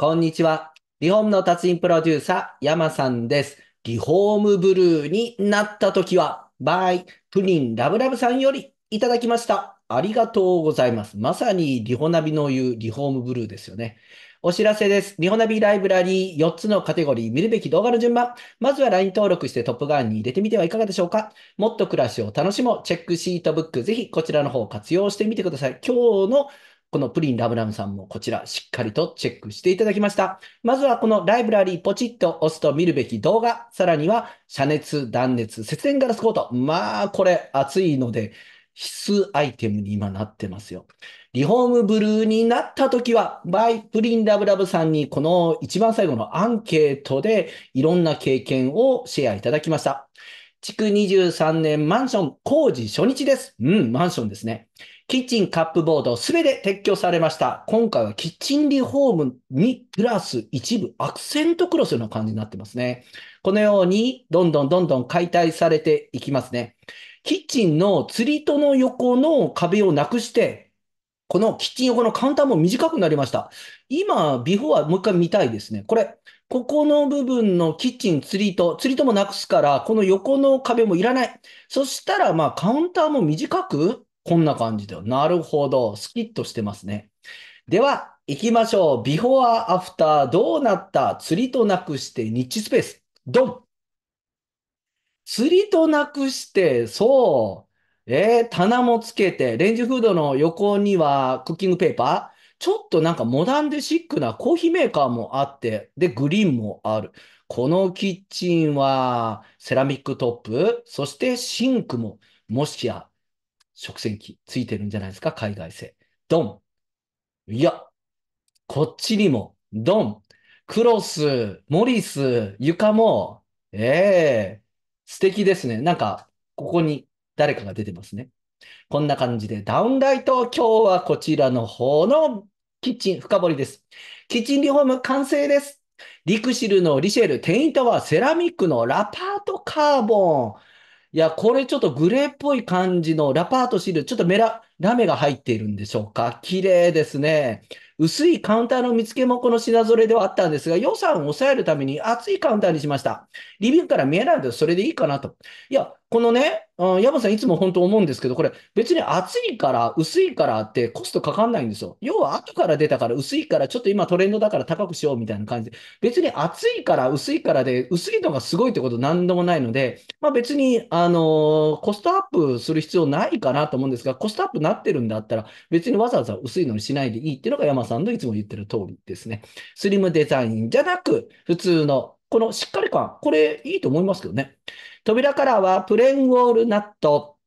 こんにちは。リフォームの達人プロデューサー、山さんです。リフォームブルーになった時は、バイ、プリンラブラブさんよりいただきました。ありがとうございます。まさにリホナビの言うリフォームブルーですよね。お知らせです。リホナビライブラリー4つのカテゴリー、見るべき動画の順番。まずは LINE 登録してトップガンに入れてみてはいかがでしょうかもっと暮らしを楽しもう。チェックシートブック、ぜひこちらの方を活用してみてください。今日のこのプリンラブラムさんもこちらしっかりとチェックしていただきました。まずはこのライブラリーポチッと押すと見るべき動画、さらには遮熱、断熱、節電ガラスコート。まあ、これ熱いので必須アイテムに今なってますよ。リフォームブルーになった時は、バイプリンラブラブさんにこの一番最後のアンケートでいろんな経験をシェアいただきました。築23年マンション工事初日です。うん、マンションですね。キッチン、カップボード、すべて撤去されました。今回はキッチンリフォームにプラス一部アクセントクロスの感じになってますね。このように、どんどんどんどん解体されていきますね。キッチンの釣り戸の横の壁をなくして、このキッチン横のカウンターも短くなりました。今、ビフォーはもう一回見たいですね。これ、ここの部分のキッチン、釣り糸、釣り糸もなくすから、この横の壁もいらない。そしたら、まあ、カウンターも短く、こんな感じだよ。なるほど。スキッとしてますね。では、行きましょう。ビフォアアフター、どうなった釣りとなくして、ニッチスペース。ドン釣りとなくして、そう。えー、棚もつけて、レンジフードの横にはクッキングペーパー。ちょっとなんかモダンでシックなコーヒーメーカーもあって、で、グリーンもある。このキッチンはセラミックトップ、そしてシンクも、もしや食洗機ついてるんじゃないですか、海外製。ドン。いや、こっちにも、ドン。クロス、モリス、床も、ええー、素敵ですね。なんか、ここに誰かが出てますね。こんな感じでダウンライト、今日はこちらの方のキッチン深掘りです。キッチンリフォーム完成です。リクシルのリシェル、テインタワー、セラミックのラパートカーボン。いや、これちょっとグレーっぽい感じのラパートシール、ちょっとメラ、ラメが入っているんでしょうか。綺麗ですね。薄いカウンターの見つけもこの品揃えではあったんですが、予算を抑えるために厚いカウンターにしました。リビングから見えないので、それでいいかなと。いや、このね、うん、ヤさんいつも本当思うんですけど、これ別に厚いから薄いからってコストかかんないんですよ。要は後から出たから薄いからちょっと今トレンドだから高くしようみたいな感じで。別に厚いから薄いからで薄いのがすごいってこと何でもないので、まあ別にあのー、コストアップする必要ないかなと思うんですが、コストアップなってるんだったら別にわざわざ薄いのにしないでいいっていうのがヤマさんのいつも言ってる通りですね。スリムデザインじゃなく普通のこのしっかり感、これいいと思いますけどね。扉からはプレーンウォールナット。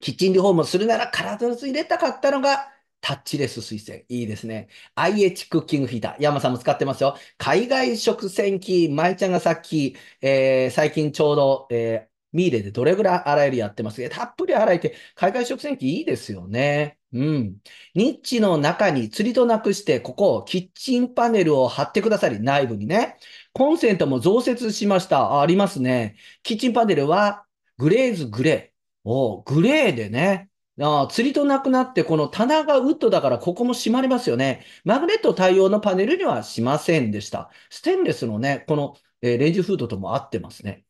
キッチンリフォームするなら必ず入れたかったのがタッチレス水洗。いいですね。IH クッキングフィーター。山さんも使ってますよ。海外食洗機。舞ちゃんがさっき、えー、最近ちょうど、えーミーレでどれぐらい洗えるやってますたっぷり洗えて、海外食洗機いいですよね。うん。ニッチの中に釣りとなくして、ここ、キッチンパネルを貼ってください。内部にね。コンセントも増設しました。あありますね。キッチンパネルは、グレーズグレー。おグレーでね。あ釣りとなくなって、この棚がウッドだからここも閉まりますよね。マグネット対応のパネルにはしませんでした。ステンレスのね、この、えー、レンジフードとも合ってますね。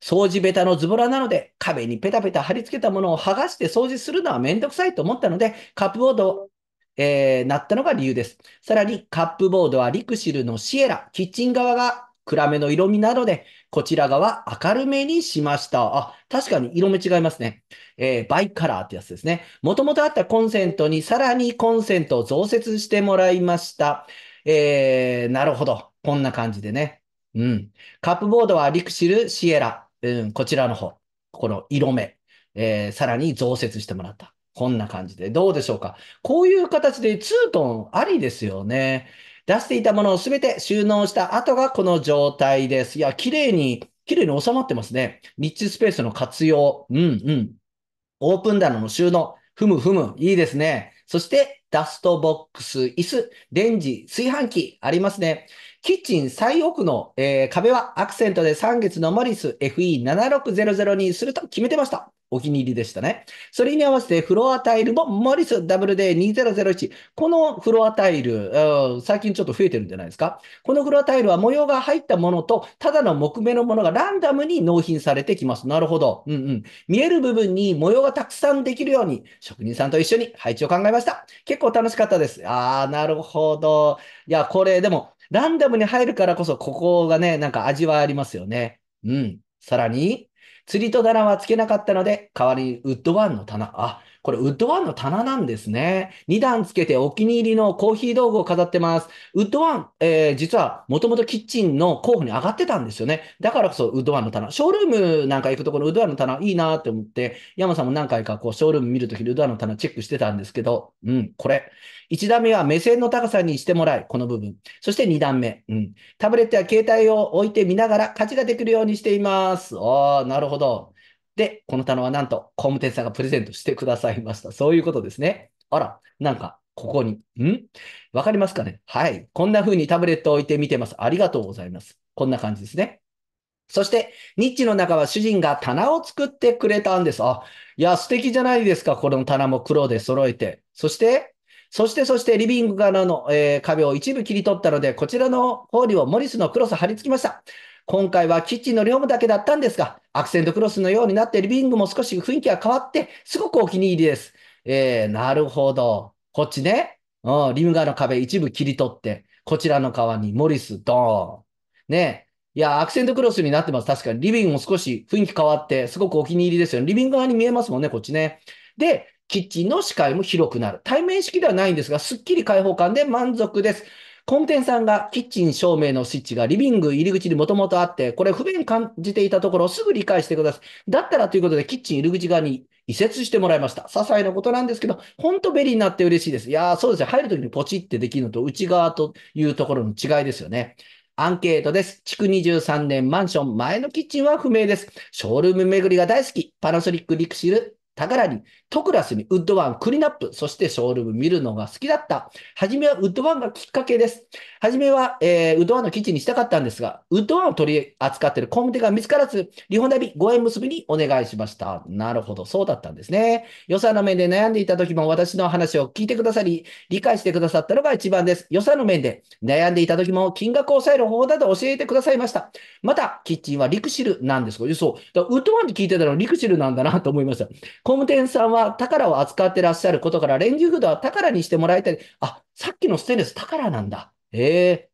掃除ベタのズボラなので、壁にペタペタ貼り付けたものを剥がして掃除するのはめんどくさいと思ったので、カップボードえー、なったのが理由です。さらに、カップボードはリクシルのシエラ、キッチン側が暗めの色味なので、こちら側明るめにしました。あ、確かに色目違いますね。えー、バイカラーってやつですね。もともとあったコンセントにさらにコンセントを増設してもらいました。えー、なるほど。こんな感じでね。うん。カップボードはリクシル、シエラ。うん、こちらの方、この色目、えー、さらに増設してもらった。こんな感じで。どうでしょうか。こういう形でツートンありですよね。出していたものをすべて収納した後がこの状態です。いや、綺麗に、綺麗に収まってますね。リッチスペースの活用。うんうん。オープン棚の収納。ふむふむ。いいですね。そして、ダストボックス、椅子、レンジ、炊飯器ありますね。キッチン最奥の、えー、壁はアクセントで3月のモリス FE7600 にすると決めてました。お気に入りでしたね。それに合わせてフロアタイルもモリスダブルデー2001。このフロアタイル、最近ちょっと増えてるんじゃないですか。このフロアタイルは模様が入ったものと、ただの木目のものがランダムに納品されてきます。なるほど。うんうん。見える部分に模様がたくさんできるように、職人さんと一緒に配置を考えました。結構楽しかったです。ああ、なるほど。いや、これでも、ランダムに入るからこそ、ここがね、なんか味はありますよね。うん。さらに、釣りと棚はつけなかったので、代わりにウッドワンの棚。あ、これウッドワンの棚なんですね。2段つけてお気に入りのコーヒー道具を飾ってます。ウッドワン、えー、実はもともとキッチンの候補に上がってたんですよね。だからこそウッドワンの棚。ショールームなんか行くところ、ウッドワンの棚いいなって思って、山さんも何回かこうショールーム見るときにウッドワンの棚チェックしてたんですけど、うん、これ。1段目は目線の高さにしてもらい、この部分。そして2段目。うん。タブレットや携帯を置いて見ながら家事ができるようにしています。ああ、なるほど。で、この棚はなんと、工務店さんがプレゼントしてくださいました。そういうことですね。あら、なんか、ここに、んわかりますかねはい。こんな風にタブレットを置いて見てます。ありがとうございます。こんな感じですね。そして、ニッチの中は主人が棚を作ってくれたんです。あ、いや、素敵じゃないですか。この棚も黒で揃えて。そして、そして、そして、リビング側の、えー、壁を一部切り取ったので、こちらの方にもモリスのクロス貼り付きました。今回はキッチンの両務だけだったんですが、アクセントクロスのようになってリビングも少し雰囲気が変わって、すごくお気に入りです。えー、なるほど。こっちね、うん、リム側の壁一部切り取って、こちらの側にモリス、ドーン。ね。いや、アクセントクロスになってます。確かに。リビングも少し雰囲気変わって、すごくお気に入りですよね。リビング側に見えますもんね、こっちね。で、キッチンの視界も広くなる。対面式ではないんですが、すっきり開放感で満足です。コンテンさんがキッチン照明のスイッチがリビング入り口にもともとあって、これ不便感じていたところをすぐ理解してください。だったらということで、キッチン入り口側に移設してもらいました。些細なことなんですけど、ほんと便利になって嬉しいです。いやー、そうですね。入るときにポチってできるのと内側というところの違いですよね。アンケートです。築23年マンション前のキッチンは不明です。ショールーム巡りが大好き。パナソニックリクシル宝に、トクラスにウッドワン、クリナップ、そしてショールーム見るのが好きだった。はじめはウッドワンがきっかけです。はじめは、えー、ウッドワンの基地にしたかったんですが、ウッドワンを取り扱っているコンテが見つからず、日本ビご縁結びにお願いしました。なるほど、そうだったんですね。予算の面で悩んでいた時も私の話を聞いてくださり、理解してくださったのが一番です。予算の面で悩んでいた時も金額を抑える方法など教えてくださいました。また、キッチンはリクシルなんですが、そう。ウッドワンって聞いてたらリクシルなんだなと思いました。工務店さんは宝を扱ってらっしゃることから、レンジフードは宝にしてもらいたい。あ、さっきのステンレス宝なんだ。ええ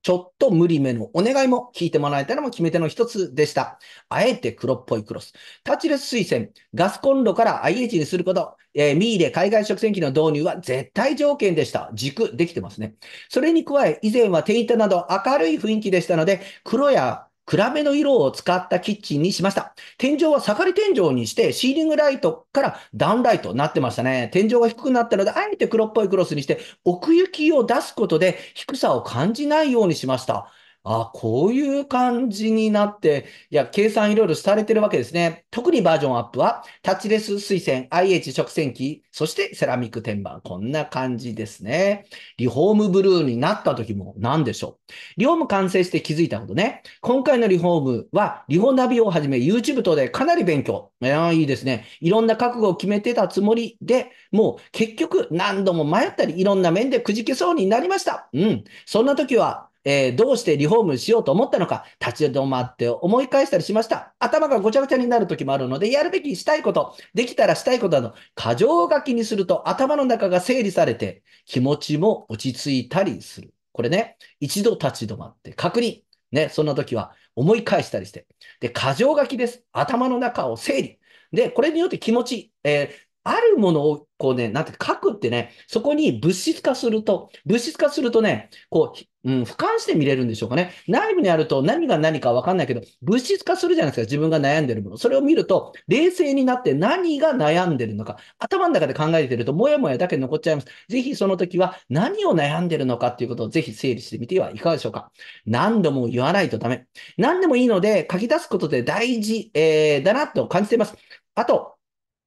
ちょっと無理めのお願いも聞いてもらえたのも決め手の一つでした。あえて黒っぽいクロス。タッチレス水薦。ガスコンロから IH にすること。えー、ミーで海外食洗機の導入は絶対条件でした。軸できてますね。それに加え、以前はテイトなど明るい雰囲気でしたので、黒や暗めの色を使ったキッチンにしました。天井は下がり天井にして、シーリングライトからダウンライトになってましたね。天井が低くなったので、あえて黒っぽいクロスにして、奥行きを出すことで低さを感じないようにしました。あ、こういう感じになって、いや、計算いろいろされてるわけですね。特にバージョンアップは、タッチレス水洗、IH 食洗機、そしてセラミック天板。こんな感じですね。リフォームブルーになった時も何でしょう。リフォーム完成して気づいたことね。今回のリフォームは、リフォナビをはじめ YouTube 等でかなり勉強。いや、いいですね。いろんな覚悟を決めてたつもりで、もう結局何度も迷ったり、いろんな面でくじけそうになりました。うん。そんな時は、えー、どうしてリフォームしようと思ったのか、立ち止まって思い返したりしました。頭がごちゃごちゃになる時もあるので、やるべきしたいこと、できたらしたいことなど、過剰書きにすると頭の中が整理されて、気持ちも落ち着いたりする。これね、一度立ち止まって確認。ね、そんな時は思い返したりして。で、過剰書きです。頭の中を整理。で、これによって気持ち、えー、あるものをこうね、なんて書くってね、そこに物質化すると、物質化するとね、こう、うん、俯瞰して見れるんでしょうかね。内部にあると何が何かわかんないけど、物質化するじゃないですか、自分が悩んでるもの。それを見ると、冷静になって何が悩んでるのか、頭の中で考えてると、もやもやだけ残っちゃいます。ぜひその時は何を悩んでるのかっていうことをぜひ整理してみてはいかがでしょうか。何度も言わないとダメ。何でもいいので、書き出すことで大事、えー、だなと感じています。あと、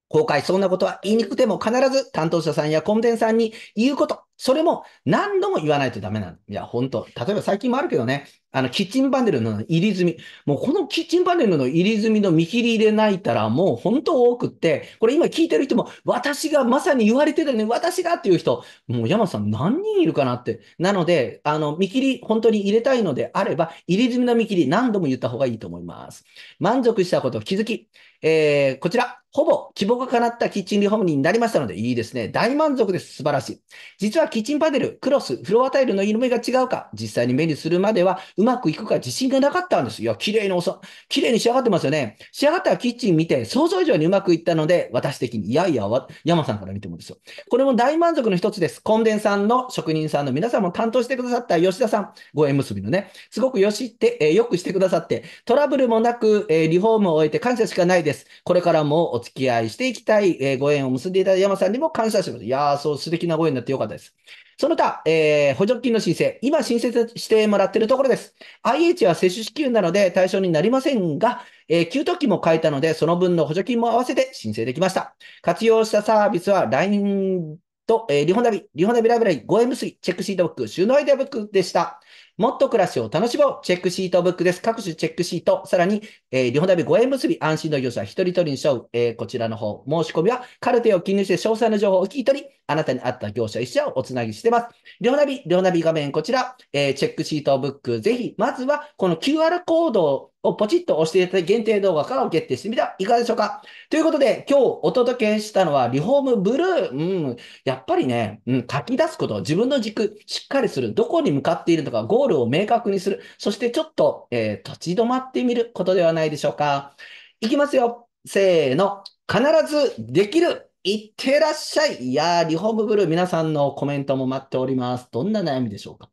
後悔そんなことは言いにくくても必ず担当者さんやコンデンさんに言うこと、それも何度も言わないとダメなの。いや、本当例えば最近もあるけどね、あの、キッチンパネルの入り済み。もうこのキッチンパネルの入り済みの見切り入れないたらもう本当多くって、これ今聞いてる人も、私がまさに言われてたね、私がっていう人、もう山さん何人いるかなって。なので、あの、見切り、本当に入れたいのであれば、入り済みの見切り何度も言った方がいいと思います。満足したこと、気づき。えー、こちら、ほぼ希望が叶ったキッチンリフォームになりましたので、いいですね。大満足です。素晴らしい。実はキッチンパネル、クロス、フロアタイルの色味が違うか、実際に目にするまではうまくいくか自信がなかったんです。いや、綺麗に綺麗に仕上がってますよね。仕上がったらキッチン見て、想像以上にうまくいったので、私的に、いやいや、山さんから見てもですよ。これも大満足の一つです。コンデンさんの職人さんの皆さんも担当してくださった吉田さん、ご縁結びのね、すごくよしって、えー、よくしてくださって、トラブルもなく、えー、リフォームを終えて感謝しかないです。これからもお付き合いしていきたい、えー、ご縁を結んでいただいた山さんにも感謝します。いやー、そう素敵なご縁になってよかったです。その他、えー、補助金の申請、今申請してもらっているところです。IH は接種支給なので対象になりませんが、えー、給湯器も変えたので、その分の補助金も合わせて申請できました。活用したサービスは LINE と、えー、リホナビ、リホナビライブラリ、5M 水、チェックシートブック、収納アイデアブックでした。もっと暮らしを楽しもう、チェックシートブックです。各種チェックシート、さらにえー、日本大学ご縁結び安心の業者一人一人にしよう、えー、こちらの方、申し込みはカルテを記入して詳細の情報を聞き取り、あなたに合った業者一社をおつぎしてます。両ナビ、両ナビ画面こちら、えー、チェックシートブック、ぜひ、まずはこの QR コードをポチッと押していただいて限定動画からをゲットしてみてはいかがでしょうかということで、今日お届けしたのはリフォームブルー。うん、やっぱりね、うん、書き出すこと、自分の軸、しっかりする、どこに向かっているのか、ゴールを明確にする、そしてちょっと、えー、立ち止まってみることではないでしょうか。いきますよ。せーの。必ずできる。いってらっしゃい。いやー、リフォームブルー皆さんのコメントも待っております。どんな悩みでしょうか